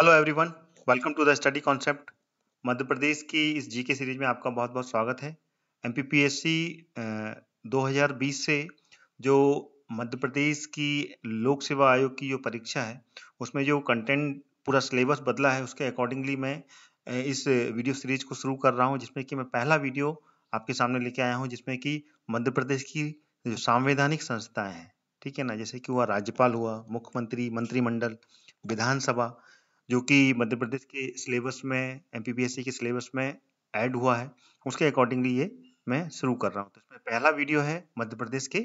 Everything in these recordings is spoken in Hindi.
hello everyone welcome to the study concept Madhya Pradesh की इस जीके सीरीज में आपका बहुत बहुत स्वागत है M P P S C दो हजार बीस से जो मध्य प्रदेश की लोक सेवा आयोग की जो परीक्षा है उसमें जो कंटेंट पूरा सिलेबस बदला है उसके अकॉर्डिंगली मैं इस वीडियो सीरीज को शुरू कर रहा हूँ जिसमें कि मैं पहला वीडियो आपके सामने लेके आया हूँ जिसमें कि मध्य प्रदेश की जो संवैधानिक संस्थाएं हैं ठीक है ना जैसे कि हुआ राज्यपाल हुआ मुख्यमंत्री मंत्रिमंडल विधानसभा जो कि मध्य प्रदेश के सिलेबस में एम के सिलेबस में ऐड हुआ है उसके अकॉर्डिंगली ये मैं शुरू कर रहा हूँ तो इसमें पहला वीडियो है मध्य प्रदेश के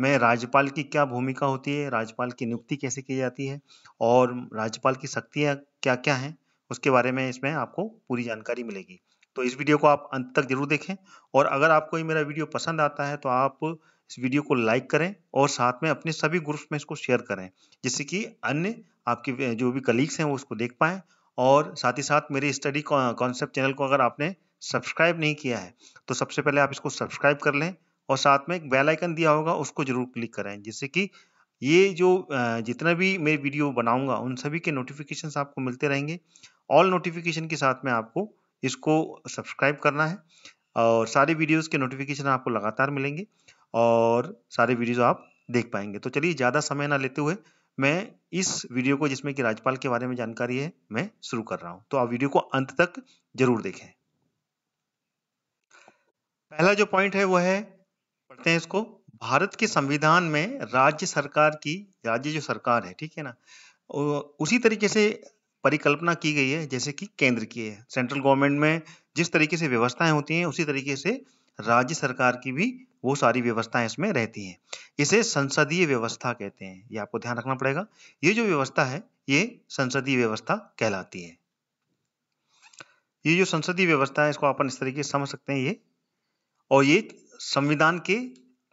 में राज्यपाल की क्या भूमिका होती है राज्यपाल की नियुक्ति कैसे की जाती है और राज्यपाल की शक्तियाँ क्या क्या हैं उसके बारे में इसमें आपको पूरी जानकारी मिलेगी तो इस वीडियो को आप अंत तक जरूर देखें और अगर आपको ये मेरा वीडियो पसंद आता है तो आप इस वीडियो को लाइक करें और साथ में अपने सभी ग्रुप्स में इसको शेयर करें जिससे कि अन्य आपके जो भी कलीग्स हैं वो उसको देख पाएँ और साथ ही साथ मेरे स्टडी कॉन्सेप्ट चैनल को अगर आपने सब्सक्राइब नहीं किया है तो सबसे पहले आप इसको सब्सक्राइब कर लें और साथ में एक बेल आइकन दिया होगा उसको जरूर क्लिक करें जिससे कि ये जो जितना भी मैं वीडियो बनाऊंगा उन सभी के नोटिफिकेशंस आपको मिलते रहेंगे ऑल नोटिफिकेशन के साथ में आपको इसको सब्सक्राइब करना है और सारे वीडियोस के नोटिफिकेशन आपको लगातार मिलेंगे और सारे वीडियोस आप देख पाएंगे तो चलिए ज़्यादा समय ना लेते हुए मैं इस वीडियो को जिसमें कि राज्यपाल के बारे में जानकारी है मैं शुरू कर रहा हूं तो आप वीडियो को अंत तक जरूर देखें पहला जो पॉइंट है वो है पढ़ते हैं इसको भारत के संविधान में राज्य सरकार की राज्य जो सरकार है ठीक है ना उसी तरीके से परिकल्पना की गई है जैसे कि केंद्र की है सेंट्रल गवर्नमेंट में जिस तरीके से व्यवस्थाएं होती हैं उसी तरीके से राज्य सरकार की भी वो सारी व्यवस्थाएं इसमें रहती हैं इसे संसदीय व्यवस्था कहते हैं ये आपको ध्यान रखना पड़ेगा ये जो व्यवस्था है ये संसदीय व्यवस्था कहलाती है ये जो संसदीय व्यवस्था है इसको अपन इस तरीके से समझ सकते हैं ये और ये संविधान के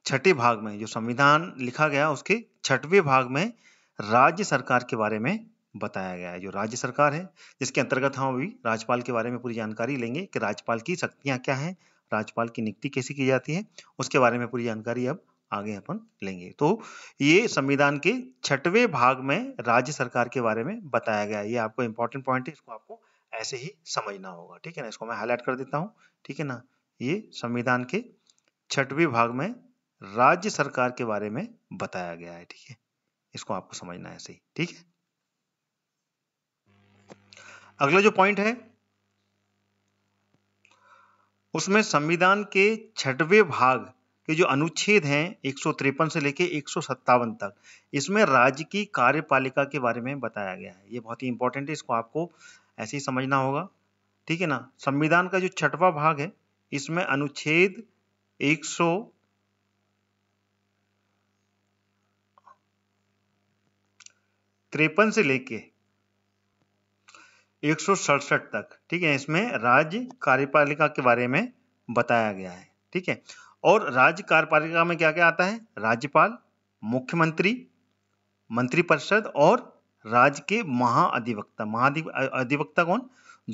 छठे भाग में जो संविधान लिखा गया उसके छठवें भाग में राज्य सरकार के बारे में बताया गया है जो राज्य सरकार है जिसके अंतर्गत हम अभी राज्यपाल के बारे में पूरी जानकारी लेंगे कि राज्यपाल की शक्तियां क्या हैं राज्यपाल की नियुक्ति कैसे की जाती है उसके बारे में पूरी जानकारी अब आगे अपन लेंगे तो ये संविधान के छठवें भाग में राज्य सरकार के बारे में बताया गया ये आपको इंपॉर्टेंट पॉइंट है इसको आपको ऐसे ही समझना होगा ठीक है ना इसको मैं हाईलाइट कर देता हूँ ठीक है ना ये संविधान के छठवें भाग में राज्य सरकार के बारे में बताया गया है ठीक है इसको आपको समझना है ऐसे ही ठीक है अगला जो पॉइंट है उसमें संविधान के छठवें भाग के जो अनुच्छेद हैं एक से लेके एक तक इसमें राज्य की कार्यपालिका के बारे में बताया गया है ये बहुत ही इंपॉर्टेंट है इसको आपको ऐसे ही समझना होगा ठीक है ना संविधान का जो छठवां भाग है इसमें अनुच्छेद एक त्रेपन से लेके एक तक ठीक है इसमें राज्य कार्यपालिका के बारे में बताया गया है ठीक है और राज्य कार्यपालिका में क्या क्या आता है राज्यपाल मुख्यमंत्री मंत्रिपरिषद और राज्य के महाअधिवक्ता महाअधिवक्ता कौन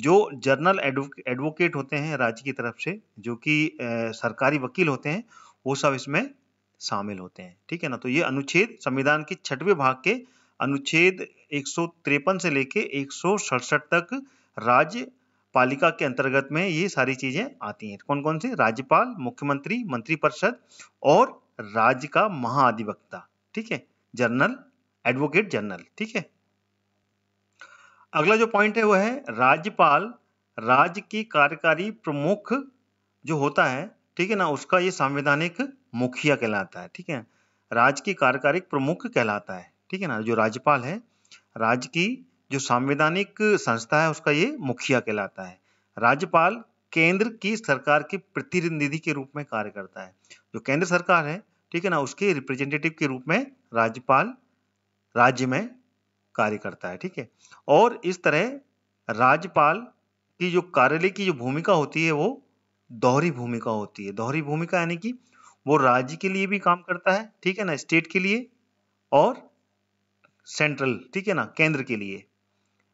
जो जर्नल एडवोकेट होते हैं राज्य की तरफ से जो कि सरकारी वकील होते हैं वो सब इसमें शामिल होते हैं ठीक है ना तो ये अनुच्छेद संविधान के छठवें भाग के अनुच्छेद एक से लेके एक तक राज्य पालिका के अंतर्गत में ये सारी चीजें आती हैं कौन कौन से राज्यपाल मुख्यमंत्री मंत्रिपरिषद और राज्य का महाधिवक्ता ठीक है जनरल एडवोकेट जनरल ठीक है अगला जो पॉइंट है वो है राज्यपाल राज्य की कार्यकारी प्रमुख जो होता है ठीक है ना उसका ये संवैधानिक मुखिया कहलाता है ठीक है राज्य की कार्यकारी प्रमुख कहलाता है ठीक है ना जो राज्यपाल है राज्य की जो संवैधानिक संस्था है उसका ये मुखिया कहलाता है राज्यपाल केंद्र की सरकार के प्रतिनिधि के रूप में कार्य करता है जो केंद्र सरकार है ठीक है ना उसके रिप्रेजेंटेटिव के रूप में राज्यपाल राज्य में कार्य करता है ठीक है और इस तरह राज्यपाल की जो कार्यालय की जो भूमिका होती है वो दोहरी भूमिका होती है दोहरी भूमिका यानी कि वो राज्य के लिए भी काम करता है ठीक है ना स्टेट के लिए और सेंट्रल ठीक है ना केंद्र के लिए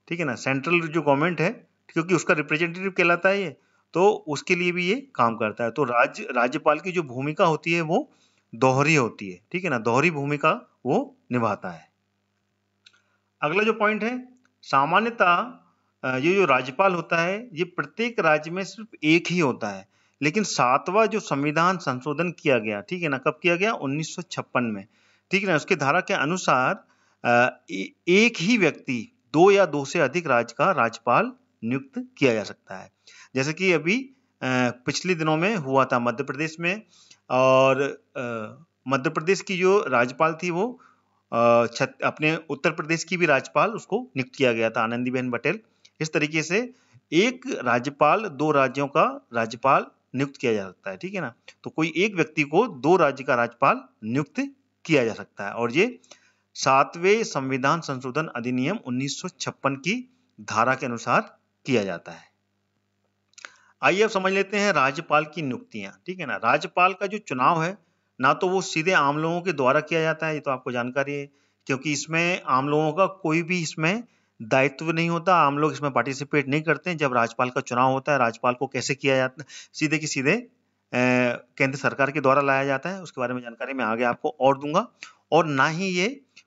ठीक है ना सेंट्रल जो गवर्नमेंट है क्योंकि उसका रिप्रेजेंटेटिव कहलाता है ये तो उसके लिए भी ये काम करता है तो राज्य राज्यपाल की जो भूमिका होती है वो दोहरी होती है ठीक है ना दोहरी भूमिका वो निभाता है अगला जो पॉइंट है सामान्यतः ये जो राज्यपाल होता है ये प्रत्येक राज्य में सिर्फ एक ही होता है लेकिन सातवां जो संविधान संशोधन किया गया ठीक है ना कब किया गया 1956 में ठीक है ना उसके धारा के अनुसार एक ही व्यक्ति दो या दो से अधिक राज्य का राज्यपाल नियुक्त किया जा सकता है जैसे कि अभी पिछले दिनों में हुआ था मध्य प्रदेश में और मध्य प्रदेश की जो राज्यपाल थी वो अपने उत्तर प्रदेश की भी राज्यपाल उसको नियुक्त किया गया था आनंदीबेन पटेल इस तरीके से एक राज्यपाल दो राज्यों का राज्यपाल नियुक्त किया जा सकता है ठीक है ना तो कोई एक व्यक्ति को दो राज्य का राज्यपाल नियुक्त किया जा सकता है और ये सातवें संविधान संशोधन अधिनियम 1956 की धारा के अनुसार किया जाता है आइए अब समझ लेते हैं राज्यपाल की नियुक्तियां ठीक है ना राज्यपाल का जो चुनाव है ना तो वो सीधे आम लोगों के द्वारा किया जाता है ये तो आपको जानकारी है क्योंकि इसमें आम लोगों का कोई भी इसमें दायित्व नहीं होता आम लोग इसमें पार्टिसिपेट नहीं करते हैं जब राज्यपाल का चुनाव होता है राज्यपाल को कैसे किया जाता है सीधे की सीधे केंद्र सरकार के द्वारा लाया जाता है उसके बारे में जानकारी मैं आगे आपको और दूंगा और ना ही ये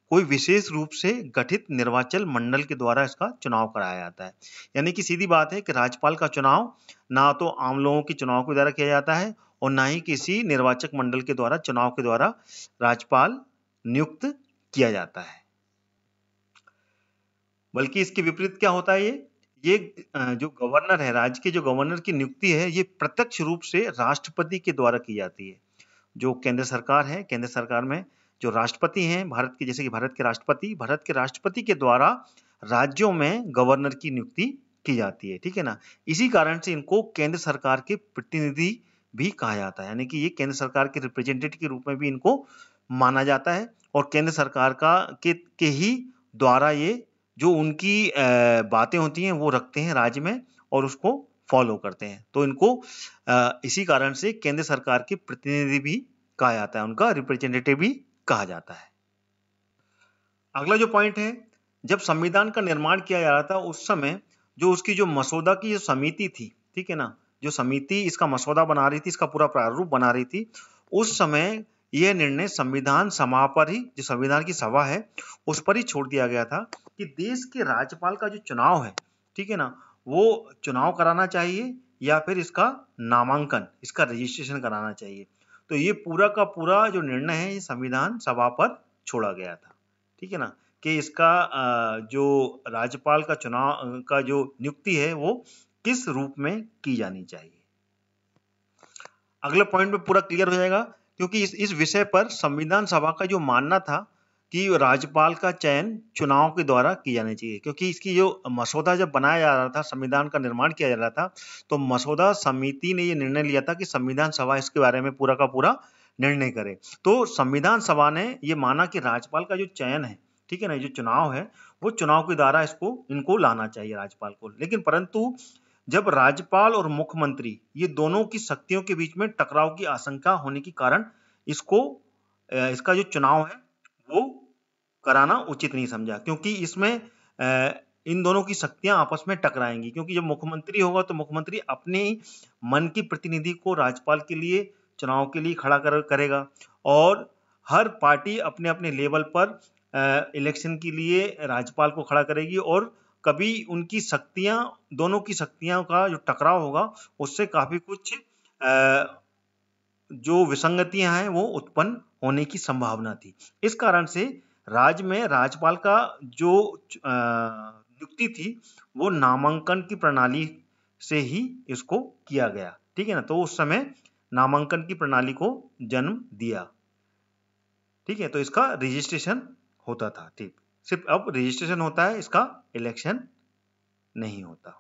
कोई विशेष रूप से गठित निर्वाचन मंडल के द्वारा इसका चुनाव कराया जाता है यानी कि सीधी बात है कि राज्यपाल का चुनाव ना तो आम लोगों के चुनाव के द्वारा किया जाता है और ना ही किसी निर्वाचक मंडल के द्वारा चुनाव के द्वारा राज्यपाल नियुक्त किया जाता है बल्कि इसके विपरीत क्या होता है ये ये जो गवर्नर है राज्य के जो गवर्नर की नियुक्ति है ये प्रत्यक्ष रूप से राष्ट्रपति के द्वारा की जाती है जो केंद्र सरकार है केंद्र सरकार में जो राष्ट्रपति हैं भारत के जैसे कि भारत के राष्ट्रपति भारत के राष्ट्रपति के द्वारा राज्यों में गवर्नर की नियुक्ति की जाती है ठीक है ना इसी कारण से इनको केंद्र सरकार के प्रतिनिधि भी कहा जाता है यानी कि ये केंद्र सरकार के रिप्रेजेंटेटिव के रूप में भी इनको माना जाता है और केंद्र सरकार का के, के ही द्वारा ये जो उनकी बातें होती हैं वो रखते हैं राज्य में और उसको फॉलो करते हैं तो इनको इसी कारण से केंद्र सरकार के प्रतिनिधि भी कहा जाता है उनका रिप्रेजेंटेटिव भी कहा जाता है अगला जो पॉइंट है जब संविधान का निर्माण किया जा रहा था उस समय जो उसकी जो मसौदा की जो समिति थी ठीक है ना जो समिति इसका मसौदा बना रही थी इसका पूरा प्रारूप बना रही थी उस समय यह निर्णय संविधान सभा पर ही जो संविधान की सभा है उस पर ही छोड़ दिया गया था कि देश के राज्यपाल का जो चुनाव है ठीक है ना वो चुनाव कराना चाहिए या फिर इसका नामांकन इसका रजिस्ट्रेशन कराना चाहिए तो ये पूरा का पूरा जो निर्णय है ये संविधान सभा पर छोड़ा गया था ठीक है ना कि इसका जो राज्यपाल का चुनाव का जो नियुक्ति है वो किस रूप में की जानी चाहिए अगले पॉइंट में पूरा क्लियर हो जाएगा क्योंकि इस इस विषय पर संविधान सभा का जो मानना था कि राज्यपाल का चयन चुनाव के द्वारा किया जाना चाहिए क्योंकि इसकी जो मसौदा जब बनाया जा रहा था संविधान का निर्माण किया जा रहा था तो मसौदा समिति ने ये निर्णय लिया था कि संविधान सभा इसके बारे में पूरा का पूरा निर्णय करे तो संविधान सभा ने ये माना कि राज्यपाल का जो चयन है ठीक है ना जो चुनाव है वो चुनाव के द्वारा इसको इनको लाना चाहिए राज्यपाल को लेकिन परंतु जब राज्यपाल और मुख्यमंत्री ये दोनों की शक्तियों के बीच में टकराव की आशंका होने के कारण इसको इसका जो चुनाव है वो कराना उचित नहीं समझा क्योंकि इसमें इन दोनों की शक्तियां आपस में टकराएंगी क्योंकि जब मुख्यमंत्री होगा तो मुख्यमंत्री अपने मन की प्रतिनिधि को राज्यपाल के लिए चुनाव के लिए खड़ा कर, करेगा और हर पार्टी अपने अपने लेवल पर इलेक्शन के लिए राज्यपाल को खड़ा करेगी और कभी उनकी शक्तियां दोनों की शक्तियों का जो टकराव होगा उससे काफ़ी कुछ आ, जो विसंगतियां हैं वो उत्पन्न होने की संभावना थी इस कारण से राज्य में राज्यपाल का जो नियुक्ति थी वो नामांकन की प्रणाली से ही इसको किया गया ठीक है ना तो उस समय नामांकन की प्रणाली को जन्म दिया ठीक है तो इसका रजिस्ट्रेशन होता था ठीक सिर्फ अब रजिस्ट्रेशन होता है इसका इलेक्शन नहीं होता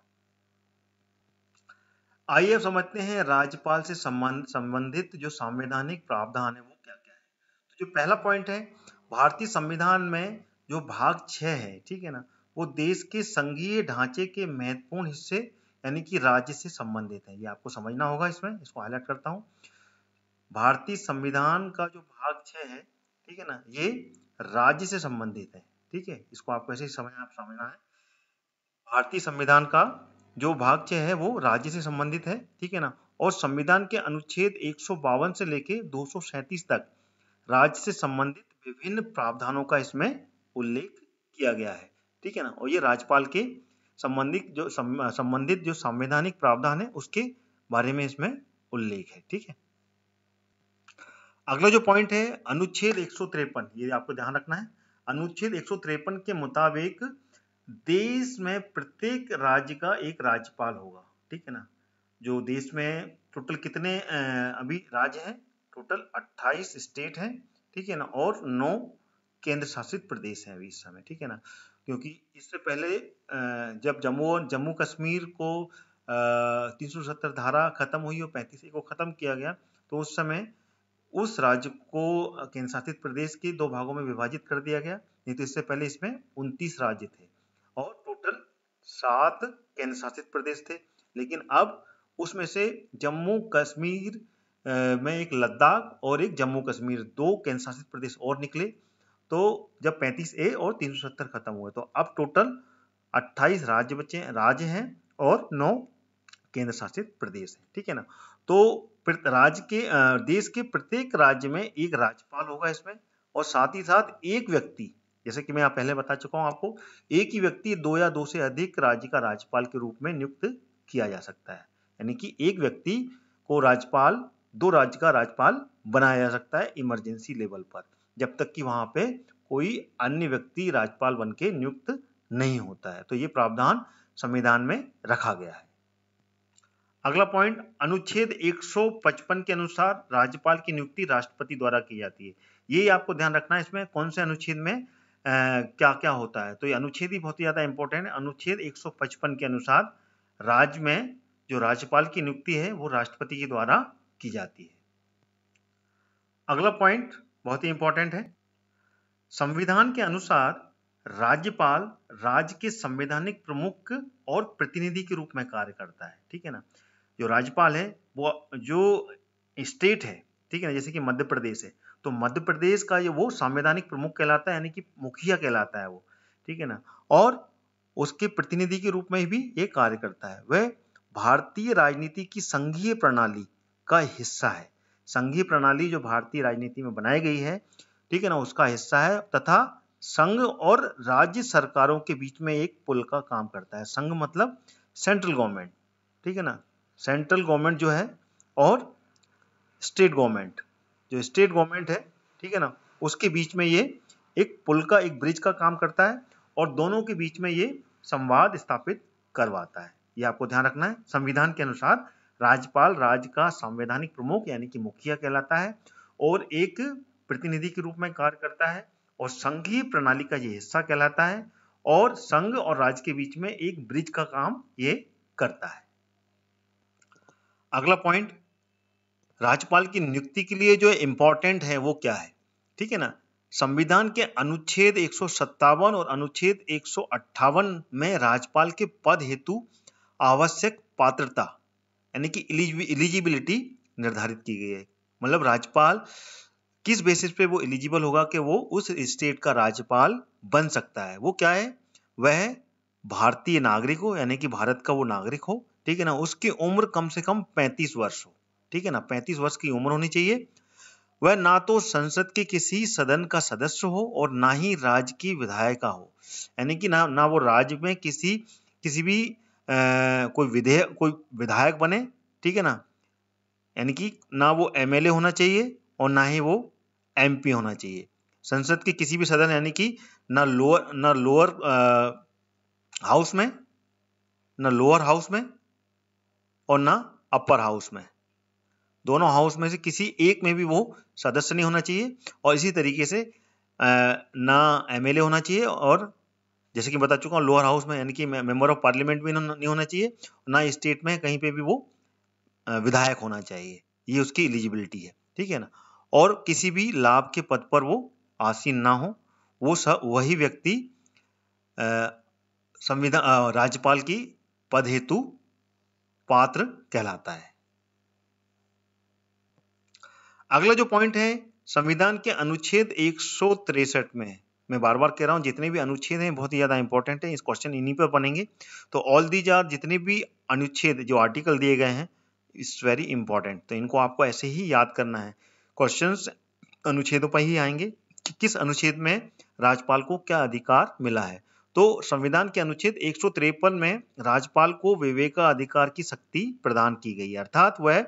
आइए अब समझते हैं राज्यपाल से संबंधित जो संवैधानिक प्रावधान है वो क्या क्या है तो जो पहला पॉइंट है भारतीय संविधान में जो भाग छः है ठीक है ना वो देश के संघीय ढांचे के महत्वपूर्ण हिस्से यानी कि राज्य से संबंधित है ये आपको समझना होगा इसमें इसको हाईलाइट करता हूँ भारतीय संविधान का जो भाग छः है ठीक है ना ये राज्य से संबंधित है ठीक है इसको आपको ऐसे ही समझ आप समझना है भारतीय संविधान का जो भाग छः है वो राज्य से संबंधित है ठीक है ना और संविधान के अनुच्छेद एक से लेके दो तक राज्य से संबंधित विभिन्न प्रावधानों का इसमें उल्लेख किया गया है ठीक है ना और ये राज्यपाल के संबंधित जो संबंधित जो संवैधानिक प्रावधान है उसके बारे में इसमें उल्लेख है ठीक है अगला जो पॉइंट है अनुच्छेद एक ये आपको ध्यान रखना है अनुच्छेद एक के मुताबिक देश में प्रत्येक राज्य का एक राज्यपाल होगा ठीक है ना जो देश में टोटल कितने अभी राज्य हैं टोटल 28 स्टेट हैं ठीक है ना और नौ केंद्र शासित प्रदेश हैं अभी इस समय ठीक है ना क्योंकि इससे पहले जब जम्मू और जम्मू कश्मीर को तीन सौ सत्तर धारा खत्म हुई और पैंतीस को खत्म किया गया तो उस समय उस राज्य को केंद्र शासित प्रदेश के दो भागों में विभाजित कर दिया गया नहीं तो इससे पहले इसमें उनतीस राज्य थे और टोटल सात केंद्र शासित प्रदेश थे लेकिन अब उसमें से जम्मू कश्मीर में एक लद्दाख और एक जम्मू कश्मीर दो केंद्रशासित प्रदेश और निकले तो जब 35 ए और 370 खत्म हुए तो अब टोटल 28 राज्य बचे राज्य हैं और नौ केंद्र शासित प्रदेश हैं ठीक है ना तो राज्य के देश के प्रत्येक राज्य में एक राज्यपाल होगा इसमें और साथ ही साथ एक व्यक्ति जैसे कि मैं आप पहले बता चुका हूं आपको एक ही व्यक्ति दो या दो से अधिक राज्य का राज्यपाल के रूप में नियुक्त किया जा सकता है यानी कि एक व्यक्ति को राज्यपाल दो राज्य का राज्यपाल बनाया जा सकता है इमरजेंसी लेवल पर जब तक कि वहाँ पे कोई अन्य व्यक्ति राज्यपाल बन के नियुक्त नहीं होता है तो ये प्रावधान संविधान में रखा गया है अगला पॉइंट अनुच्छेद 155 के अनुसार राज्यपाल की नियुक्ति राष्ट्रपति द्वारा की जाती है ये आपको ध्यान रखना है इसमें कौन से अनुच्छेद में आ, क्या क्या होता है तो ये अनुच्छेद ही बहुत ज़्यादा इंपॉर्टेंट है अनुच्छेद 155 के अनुसार राज्य में जो राज्यपाल की नियुक्ति है वो राष्ट्रपति के द्वारा की जाती है अगला पॉइंट बहुत ही इंपॉर्टेंट है संविधान के अनुसार राज्यपाल राज्य के संवैधानिक प्रमुख और प्रतिनिधि के रूप में कार्य करता है ठीक है ना जो राज्यपाल है वो जो स्टेट है ठीक है ना जैसे कि मध्य प्रदेश है तो मध्य प्रदेश का ये वो संवैधानिक प्रमुख कहलाता है यानी कि मुखिया कहलाता है वो ठीक है ना और उसके प्रतिनिधि के रूप में भी ये कार्य करता है वह भारतीय राजनीति की संघीय प्रणाली का हिस्सा है संघीय प्रणाली जो भारतीय राजनीति में बनाई गई है ठीक है ना उसका हिस्सा है तथा संघ और राज्य सरकारों के बीच में एक पुल का काम करता है संघ मतलब सेंट्रल गवर्नमेंट ठीक है ना सेंट्रल गवर्नमेंट जो है और स्टेट गवर्नमेंट जो स्टेट गवर्नमेंट है ठीक है ना उसके बीच में ये एक पुल का एक ब्रिज का काम करता है और दोनों के बीच में ये संवाद स्थापित करवाता है ये आपको ध्यान रखना है संविधान के अनुसार राज्यपाल राज्य का संवैधानिक प्रमुख यानी कि मुखिया कहलाता है और एक प्रतिनिधि के रूप में कार्य करता है और संघीय प्रणाली का ये हिस्सा कहलाता है और संघ और राज्य के बीच में एक ब्रिज का काम ये करता है अगला पॉइंट राज्यपाल की नियुक्ति के लिए जो इंपॉर्टेंट है वो क्या है ठीक है ना संविधान के अनुच्छेद एक और अनुच्छेद एक में राज्यपाल के पद हेतु आवश्यक पात्रता यानी कि एलिजिबिलिटी निर्धारित की गई है मतलब राज्यपाल किस बेसिस पे वो एलिजिबल होगा कि वो उस स्टेट का राज्यपाल बन सकता है वो क्या है वह भारतीय नागरिक हो यानी कि भारत का वो नागरिक हो ठीक है ना उसकी उम्र कम से कम 35 वर्ष हो ठीक है ना 35 वर्ष की उम्र होनी चाहिए वह ना तो संसद के किसी सदन का सदस्य हो और ना ही राज्य की विधायिका हो यानी कि ना ना वो राज्य में किसी किसी भी कोई विधेयक कोई विधायक बने ठीक है ना यानी कि ना वो एम होना चाहिए और ना ही वो एम होना चाहिए संसद के किसी भी सदन यानी कि ना लोअर ना लोअर हाउस में ना लोअर हाउस में और ना अपर हाउस में दोनों हाउस में से किसी एक में भी वो सदस्य नहीं होना चाहिए और इसी तरीके से ना एमएलए होना चाहिए और जैसे कि बता चुका हूँ लोअर हाउस में यानी कि मेंबर ऑफ पार्लियामेंट भी नहीं होना चाहिए ना स्टेट में कहीं पे भी वो विधायक होना चाहिए ये उसकी एलिजिबिलिटी है ठीक है ना और किसी भी लाभ के पद पर वो आसीन ना हो वो स, वही व्यक्ति संविधान राज्यपाल की पद हेतु पात्र कहलाता है अगला जो पॉइंट है संविधान के अनुच्छेद एक में मैं बार बार कह रहा हूँ जितने भी अनुच्छेद हैं बहुत ही ज़्यादा इंपॉर्टेंट हैं इस क्वेश्चन इन्हीं पर बनेंगे तो ऑल दीज आर जितने भी अनुच्छेद जो आर्टिकल दिए गए हैं इट्स वेरी इंपॉर्टेंट तो इनको आपको ऐसे ही याद करना है क्वेश्चन अनुच्छेदों पर ही आएंगे कि किस अनुच्छेद में राज्यपाल को क्या अधिकार मिला है तो संविधान के अनुच्छेद एक में राज्यपाल को विवेक अधिकार की शक्ति प्रदान की गई अर्थात वह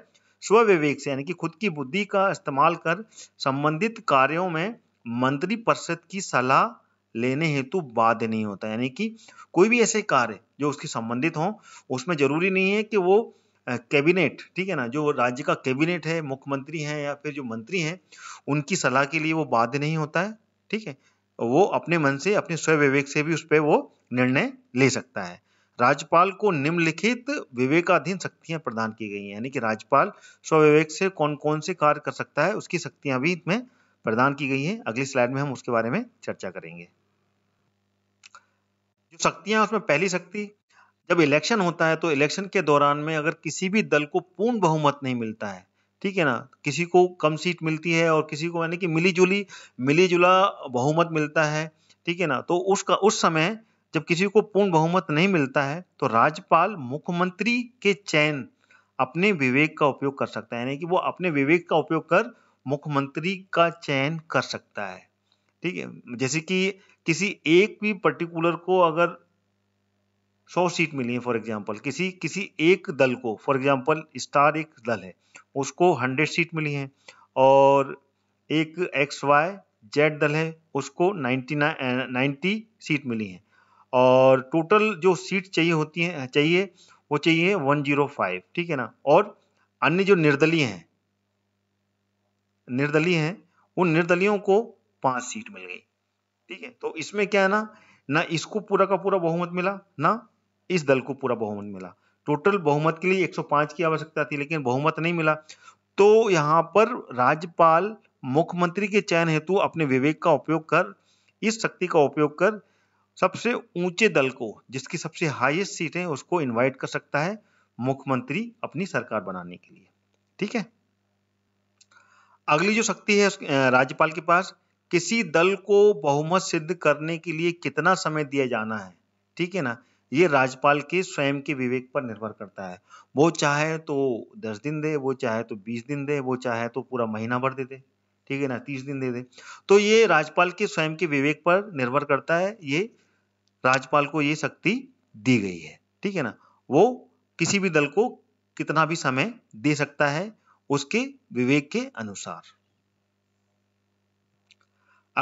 स्वविवेक से यानी कि खुद की बुद्धि का इस्तेमाल कर संबंधित कार्यों में मंत्रिपरिषद की सलाह लेने हेतु बाध्य नहीं होता यानी कि कोई भी ऐसे कार्य जो उसके संबंधित हों उसमें जरूरी नहीं है कि वो कैबिनेट ठीक है ना जो राज्य का कैबिनेट है मुख्यमंत्री हैं या फिर जो मंत्री हैं उनकी सलाह के लिए वो बाध्य नहीं होता है ठीक है वो अपने मन से अपने स्वयं विवेक से भी उस पर वो निर्णय ले सकता है राज्यपाल को निम्नलिखित विवेकाधीन शक्तियां प्रदान की गई हैं यानी कि राज्यपाल स्वविवेक से कौन कौन से कार्य कर सकता है उसकी शक्तियां भी इसमें प्रदान की गई है अगली स्लाइड में हम उसके बारे में चर्चा करेंगे जो शक्तियां उसमें पहली शक्ति जब इलेक्शन होता है तो इलेक्शन के दौरान में अगर किसी भी दल को पूर्ण बहुमत नहीं मिलता है ठीक है ना किसी को कम सीट मिलती है और किसी को यानी कि मिली जुली मिली जुला बहुमत मिलता है ठीक है ना तो उसका उस समय जब किसी को पूर्ण बहुमत नहीं मिलता है तो राज्यपाल मुख्यमंत्री के चयन अपने विवेक का उपयोग कर सकता है यानी कि वो अपने विवेक का उपयोग कर मुख्यमंत्री का चयन कर सकता है ठीक है जैसे कि किसी एक भी पर्टिकुलर को अगर सौ सीट मिली है फॉर एग्जाम्पल किसी किसी एक दल को फॉर एग्जाम्पल स्टार एक दल है उसको हंड्रेड सीट मिली है और एक एक्स वाई जेड दल है उसको नाइन्टी नाइन्टी सीट मिली है और टोटल जो सीट चाहिए होती हैं चाहिए वो चाहिए वन जीरो फाइव ठीक है ना और अन्य जो निर्दलीय हैं निर्दलीय हैं उन निर्दलियों को पांच सीट मिल गई ठीक है तो इसमें क्या है ना ना इसको पूरा का पूरा बहुमत मिला ना इस दल को पूरा बहुमत मिला टोटल बहुमत के लिए 105 की आवश्यकता थी लेकिन बहुमत नहीं मिला तो यहाँ पर राज्यपाल मुख्यमंत्री के चयन हेतु अपने विवेक का उपयोग कर इस शक्ति का उपयोग कर सबसे ऊंचे दल को जिसकी सबसे हाईएस्ट सीट है उसको इनवाइट कर सकता है मुख्यमंत्री अपनी सरकार बनाने के लिए ठीक है अगली जो शक्ति है राज्यपाल के पास किसी दल को बहुमत सिद्ध करने के लिए कितना समय दिया जाना है ठीक है ना ये राज्यपाल के स्वयं के विवेक पर निर्भर करता है वो चाहे तो दस दिन दे वो चाहे तो बीस दिन दे वो चाहे तो पूरा महीना भर दे दे ठीक है ना तीस दिन दे दे तो ये राज्यपाल के स्वयं के विवेक पर निर्भर करता है ये राज्यपाल को ये शक्ति दी गई है ठीक है ना वो किसी भी दल को कितना भी समय दे सकता है उसके विवेक के अनुसार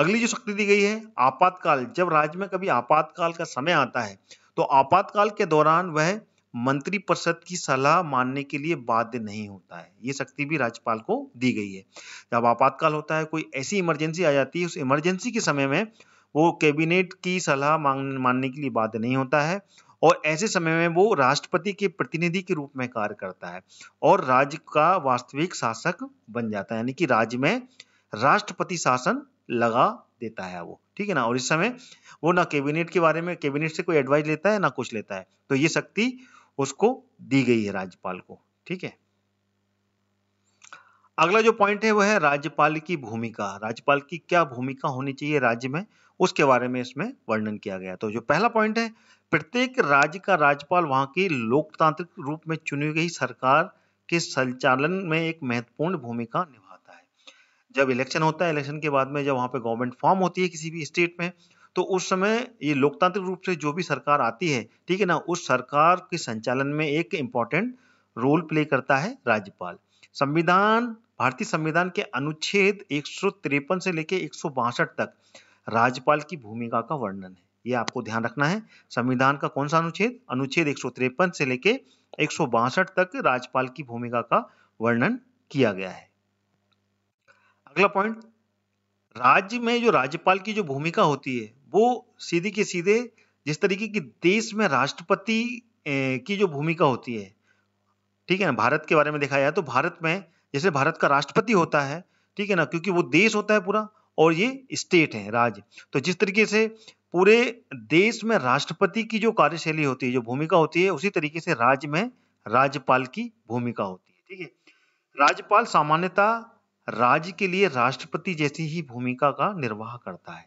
अगली जो शक्ति दी गई है आपातकाल जब राज्य में कभी आपातकाल का समय आता है तो आपातकाल के दौरान वह मंत्रिपरिषद की सलाह मानने के लिए बाध्य नहीं होता है ये शक्ति भी राज्यपाल को दी गई है जब आपातकाल होता है कोई ऐसी इमरजेंसी आ जाती है उस इमरजेंसी के समय में वो कैबिनेट की सलाह मांग मानने के लिए बाध्य नहीं होता है और ऐसे समय में वो राष्ट्रपति के प्रतिनिधि के रूप में कार्य करता है और राज्य का वास्तविक शासक बन जाता है यानी कि राज्य में राष्ट्रपति शासन लगा देता है वो ठीक है ना और इस समय वो ना कैबिनेट के बारे में कैबिनेट से कोई एडवाइस लेता है ना कुछ लेता है तो ये शक्ति उसको दी गई है राज्यपाल को ठीक है अगला जो पॉइंट है वह है राज्यपाल की भूमिका राज्यपाल की क्या भूमिका होनी चाहिए राज्य में उसके बारे में इसमें वर्णन किया गया तो जो पहला पॉइंट है प्रत्येक राज्य का राज्यपाल वहां की लोकतांत्रिक रूप में चुनी गई सरकार के संचालन में एक महत्वपूर्ण भूमिका निभाता है जब इलेक्शन होता है इलेक्शन के बाद में जब वहां पे गवर्नमेंट फॉर्म होती है किसी भी स्टेट में तो उस समय ये लोकतांत्रिक रूप से जो भी सरकार आती है ठीक है ना उस सरकार के संचालन में एक इम्पॉर्टेंट रोल प्ले करता है राज्यपाल संविधान भारतीय संविधान के अनुच्छेद एक से लेकर एक तक राज्यपाल की भूमिका का वर्णन है ये आपको ध्यान रखना है संविधान का कौन सा अनुच्छेद अनुच्छेद एक से लेके एक तक राज्यपाल की भूमिका का वर्णन किया गया है अगला पॉइंट राज्य में जो राज्यपाल की जो भूमिका होती है वो सीधी के सीधे जिस तरीके की देश में राष्ट्रपति की जो भूमिका होती है ठीक है ना भारत के बारे में देखा जाए तो भारत में जैसे भारत का राष्ट्रपति होता है ठीक है ना क्योंकि वो देश होता है पूरा और ये स्टेट है राज्य तो जिस तरीके से पूरे देश में राष्ट्रपति की जो कार्यशैली होती है जो भूमिका होती है उसी तरीके से राज्य में राज्यपाल की भूमिका होती है ठीक है राज्यपाल सामान्यता राज्य के लिए राष्ट्रपति जैसी ही भूमिका का निर्वाह करता है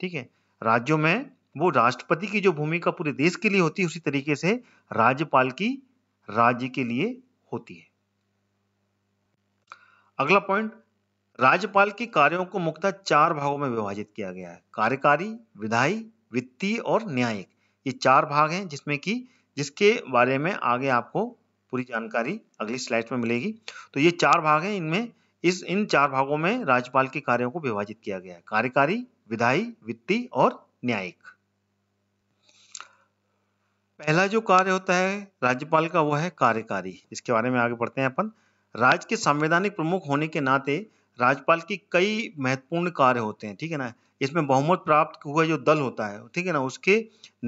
ठीक है राज्यों में वो राष्ट्रपति की जो भूमिका पूरे देश के लिए होती है उसी तरीके से राज्यपाल की राज्य के लिए होती है अगला पॉइंट राज्यपाल के कार्यों को मुख्यतः चार भागों में विभाजित किया गया है कार्यकारी विधायी वित्तीय और न्यायिक ये चार भाग हैं जिसमें कि जिसके बारे में आगे आपको पूरी जानकारी अगली स्लाइड में मिलेगी तो ये चार भाग हैं इनमें इस इन चार भागों में राज्यपाल के कार्यों को विभाजित किया गया है कार्यकारी विधायी वित्तीय और न्यायिक पहला जो कार्य होता है राज्यपाल का वो है कार्यकारी इसके बारे में आगे पढ़ते हैं अपन राज्य के संवैधानिक प्रमुख होने के नाते राज्यपाल की कई महत्वपूर्ण कार्य होते हैं ठीक है ना इसमें बहुमत प्राप्त हुआ जो दल होता है ठीक है ना उसके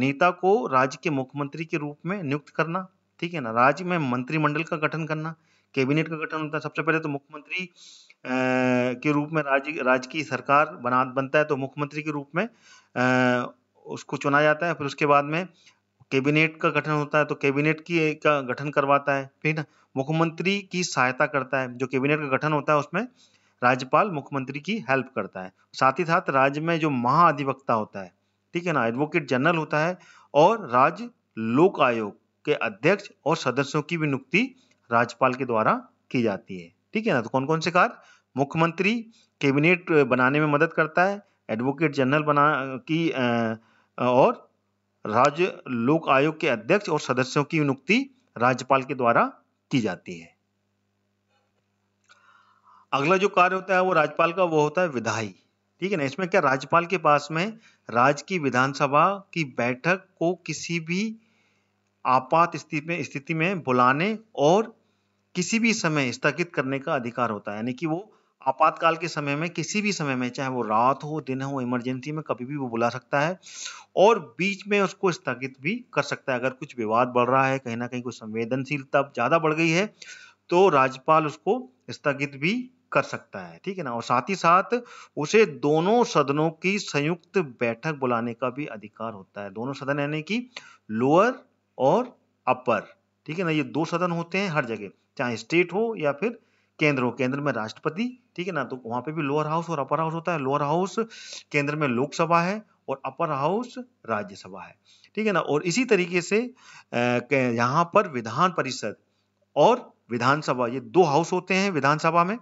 नेता को राज्य के मुख्यमंत्री के रूप में नियुक्त करना ठीक है ना राज्य में मंत्रिमंडल का गठन करना कैबिनेट का गठन होता है सबसे पहले तो मुख्यमंत्री के रूप में राज्य राज्य की सरकार बना बनता है तो मुख्यमंत्री के रूप में आ, उसको चुना जाता है फिर उसके बाद में कैबिनेट का गठन होता है तो कैबिनेट की का गठन करवाता है ठीक ना मुख्यमंत्री की सहायता करता है जो कैबिनेट का गठन होता है उसमें राज्यपाल मुख्यमंत्री की हेल्प करता है साथ ही साथ राज्य में जो महाअधिवक्ता होता है ठीक है ना एडवोकेट जनरल होता है और राज्य लोक आयोग के अध्यक्ष और सदस्यों की भी नियुक्ति राज्यपाल के द्वारा की जाती है ठीक है ना तो कौन कौन से कार्य मुख्यमंत्री कैबिनेट बनाने में मदद करता है एडवोकेट जनरल बना की और राज्य लोक आयोग के अध्यक्ष और सदस्यों की नियुक्ति राज्यपाल के द्वारा की जाती है अगला जो कार्य होता है वो राज्यपाल का वो होता है विधायी ठीक है ना इसमें क्या राज्यपाल के पास में राज्य की विधानसभा की बैठक को किसी भी आपात स्थिति में स्थिति में बुलाने और किसी भी समय स्थगित करने का अधिकार होता है यानी कि वो आपातकाल के समय में किसी भी समय में चाहे वो रात हो दिन हो इमरजेंसी में कभी भी वो बुला सकता है और बीच में उसको स्थगित भी कर सकता है अगर कुछ विवाद बढ़ रहा है कहीं ना कहीं कुछ संवेदनशीलता ज़्यादा बढ़ गई है तो राज्यपाल उसको स्थगित भी कर सकता है ठीक है ना और साथ ही साथ उसे दोनों सदनों की संयुक्त बैठक बुलाने का भी अधिकार होता है दोनों सदन यानी कि लोअर और अपर ठीक है ना ये दो सदन होते हैं हर जगह चाहे स्टेट हो या फिर केंद्र हो केंद्र में राष्ट्रपति ठीक है ना तो वहां पे भी लोअर हाउस और अपर हाउस होता है लोअर हाउस केंद्र में लोकसभा है और अपर हाउस राज्यसभा है ठीक है ना और इसी तरीके से यहाँ पर विधान परिषद और विधानसभा ये दो हाउस होते हैं विधानसभा में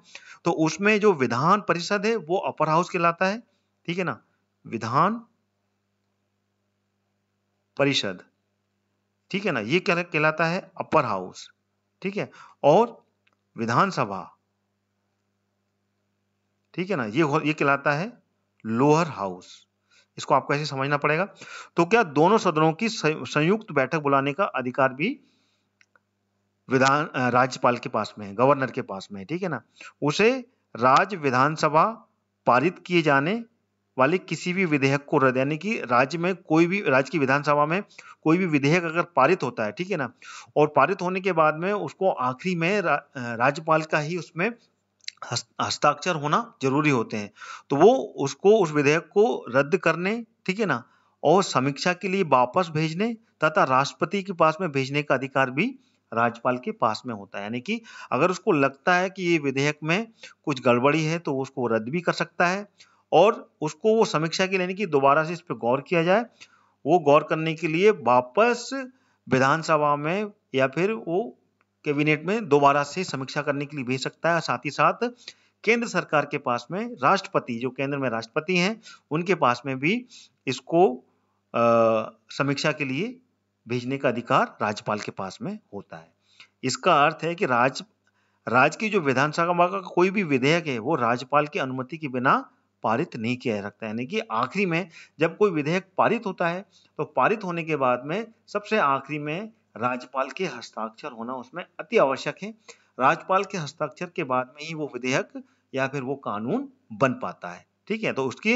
तो उसमें जो विधान परिषद है वो अपर हाउस कहलाता है ठीक है ना विधान परिषद ठीक है ना ये कहलाता है अपर हाउस ठीक है और विधानसभा ठीक है ना ये ये कहलाता है लोअर हाउस इसको आपको ऐसे समझना पड़ेगा तो क्या दोनों सदनों की संयुक्त बैठक बुलाने का अधिकार भी विधान राज्यपाल के पास में है गवर्नर के पास में है ठीक है ना उसे राज्य विधानसभा पारित किए जाने वाले किसी भी विधेयक को रद्द यानी कि राज्य में कोई भी राज्य की विधानसभा में कोई भी विधेयक अगर पारित होता है ठीक है ना और पारित होने के बाद में उसको आखिरी में रा, राज्यपाल का ही उसमें हस्ताक्षर होना जरूरी होते हैं तो वो उसको उस विधेयक को रद्द करने ठीक है ना और समीक्षा के लिए वापस भेजने तथा राष्ट्रपति के पास में भेजने का अधिकार भी राज्यपाल के पास में होता है यानी कि अगर उसको लगता है कि ये विधेयक में कुछ गड़बड़ी है तो उसको रद्द भी कर सकता है और उसको वो समीक्षा के लिए यानी कि दोबारा से इस पर गौर किया जाए वो गौर करने के लिए वापस विधानसभा में या फिर वो कैबिनेट में दोबारा से समीक्षा करने के लिए भेज सकता है साथ ही साथ केंद्र सरकार के पास में राष्ट्रपति जो केंद्र में राष्ट्रपति हैं उनके पास में भी इसको समीक्षा के लिए भेजने का अधिकार राज्यपाल के पास में होता है इसका अर्थ है कि राज राज्य की जो विधानसभा का कोई भी विधेयक है वो राज्यपाल की अनुमति के बिना पारित नहीं किया जा सकता यानी कि आखिरी में जब कोई विधेयक पारित होता है तो पारित होने के बाद में सबसे आखिरी में राज्यपाल के हस्ताक्षर होना उसमें अति आवश्यक है राज्यपाल के हस्ताक्षर के बाद में ही वो विधेयक या फिर वो कानून बन पाता है ठीक है तो उसकी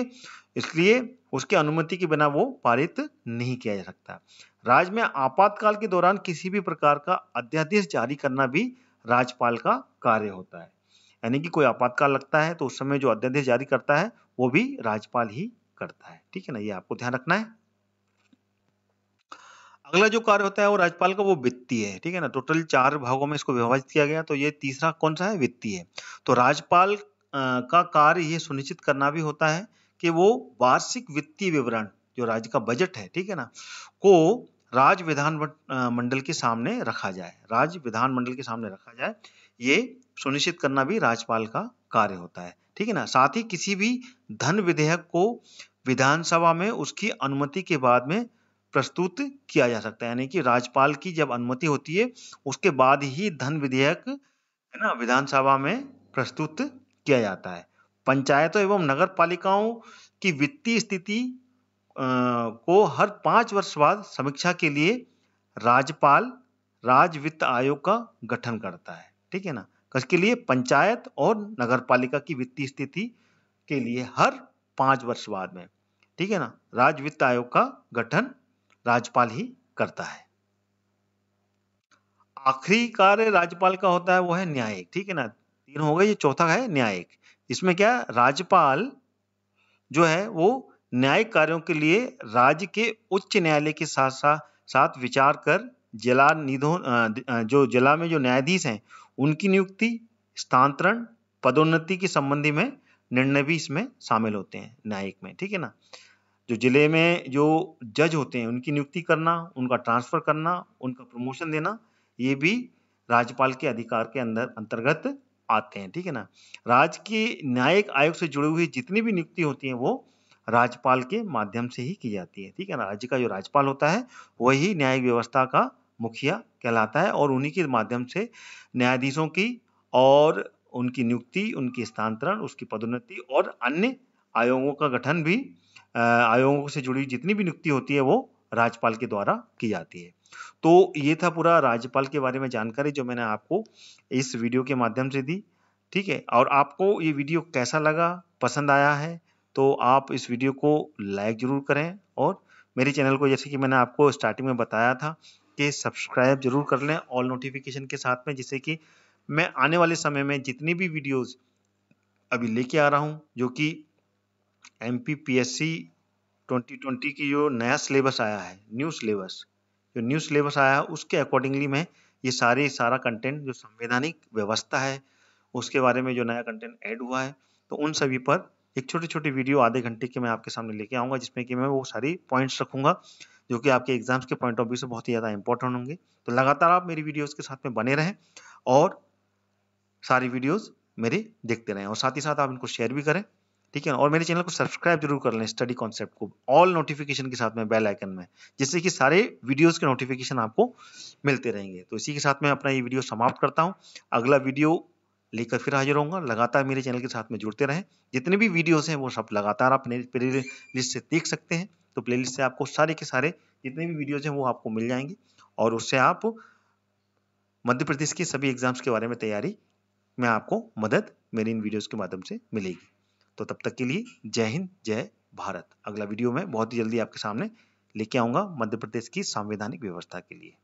इसलिए उसकी अनुमति के बिना वो पारित नहीं किया जा सकता राज्य में आपातकाल के दौरान किसी भी प्रकार का अध्यादेश जारी करना भी राज्यपाल का कार्य होता है यानी कि कोई आपातकाल लगता है तो उस समय जो अध्यादेश जारी करता है वो भी राज्यपाल ही करता है ठीक है ना ये आपको ध्यान रखना है अगला जो कार्य होता है वो राज्यपाल का वो वित्तीय है ठीक है ना टोटल चार भागों में इसको विभाजित किया गया तो ये तीसरा कौन सा है वित्तीय तो राज्यपाल का कार्य ये सुनिश्चित करना भी होता है कि वो वार्षिक वित्तीय विवरण जो राज्य का बजट है ठीक है ना को राज्य विधान मंडल के सामने रखा जाए राज्य विधान मंडल के सामने रखा जाए ये सुनिश्चित करना भी राज्यपाल का कार्य होता है ठीक है ना साथ ही किसी भी धन विधेयक को विधानसभा में उसकी अनुमति के बाद में प्रस्तुत किया जा सकता है यानी कि राज्यपाल की जब अनुमति होती है उसके बाद ही धन विधेयक है ना विधानसभा में प्रस्तुत किया जाता है पंचायतों एवं नगर पालिकाओं की वित्तीय स्थिति को हर पांच वर्ष बाद समीक्षा के लिए राज्यपाल राज्य वित्त आयोग का गठन करता है ठीक है ना इसके लिए पंचायत और नगर पालिका की वित्तीय स्थिति के लिए हर पांच वर्ष बाद में ठीक है ना राज्य वित्त आयोग का गठन राज्यपाल ही करता है आखिरी कार्य राज्यपाल का होता है वो है न्यायिक ठीक है ना तीन हो गए ये चौथा है न्यायिक इसमें क्या राज्यपाल जो है वो न्यायिक कार्यों के लिए राज्य के उच्च न्यायालय के साथ साथ साथ विचार कर जिला निधों जो जिला में जो न्यायाधीश हैं उनकी नियुक्ति स्थानांतरण पदोन्नति के संबंधी में निर्णय भी इसमें शामिल होते हैं न्यायिक में ठीक है ना जो जिले में जो जज होते हैं उनकी नियुक्ति करना उनका ट्रांसफर करना उनका प्रमोशन देना ये भी राज्यपाल के अधिकार के अंदर अंतर्गत आते हैं ठीक है ना राज्य के न्यायिक आयोग से जुड़ी हुई जितनी भी नियुक्ति होती है वो राज्यपाल के माध्यम से ही की जाती है ठीक है ना राज्य का जो राज्यपाल होता है वही न्यायिक व्यवस्था का मुखिया कहलाता है और उन्हीं के माध्यम से न्यायाधीशों की और उनकी नियुक्ति उनकी स्थानांतरण उसकी पदोन्नति और अन्य आयोगों का गठन भी आयोगों से जुड़ी जितनी भी नियुक्ति होती है वो राज्यपाल के द्वारा की जाती है तो ये था पूरा राज्यपाल के बारे में जानकारी जो मैंने आपको इस वीडियो के माध्यम से दी ठीक है और आपको ये वीडियो कैसा लगा पसंद आया है तो आप इस वीडियो को लाइक ज़रूर करें और मेरे चैनल को जैसे कि मैंने आपको स्टार्टिंग में बताया था कि सब्सक्राइब जरूर कर लें ऑल नोटिफिकेशन के साथ में जिससे कि मैं आने वाले समय में जितनी भी वीडियोस अभी लेके आ रहा हूं जो कि M P P S C twenty twenty की जो नया सिलेबस आया है न्यू सिलेबस जो न्यू सिलेबस आया है उसके अकॉर्डिंगली मैं ये सारे सारा कंटेंट जो संवैधानिक व्यवस्था है उसके बारे में जो नया कंटेंट ऐड हुआ है तो उन सभी पर एक छोटी छोटी वीडियो आधे घंटे के मैं आपके सामने लेके आऊँगा जिसमें कि मैं वो सारी पॉइंट्स रखूँगा जो कि आपके एग्जाम्स के पॉइंट ऑफ व्यू से बहुत ही ज़्यादा इंपॉर्टेंट होंगे तो लगातार आप मेरी वीडियोज़ के साथ में बने रहें और सारी वीडियोज़ मेरे देखते रहें और साथ ही साथ आप इनको शेयर भी करें ठीक है और मेरे चैनल को सब्सक्राइब जरूर कर लें स्टडी कॉन्सेप्ट को ऑल नोटिफिकेशन के साथ में बेल आइकन में जिससे कि सारे वीडियोस के नोटिफिकेशन आपको मिलते रहेंगे तो इसी के साथ मैं अपना ये वीडियो समाप्त करता हूँ अगला वीडियो लेकर फिर हाजिर होंगे लगातार मेरे चैनल के साथ में जुड़ते रहें जितने भी वीडियोज हैं वो सब लगातार आप प्ले लिस्ट से देख सकते हैं तो प्ले लिस्ट से आपको सारे के सारे जितने भी वीडियोज हैं वो आपको मिल जाएंगे और उससे आप मध्य प्रदेश के सभी एग्जाम्स के बारे में तैयारी में आपको मदद मेरी इन वीडियोज़ के माध्यम से मिलेगी तो तब तक के लिए जय हिंद जय भारत अगला वीडियो मैं बहुत ही जल्दी आपके सामने लेके आऊँगा मध्य प्रदेश की संवैधानिक व्यवस्था के लिए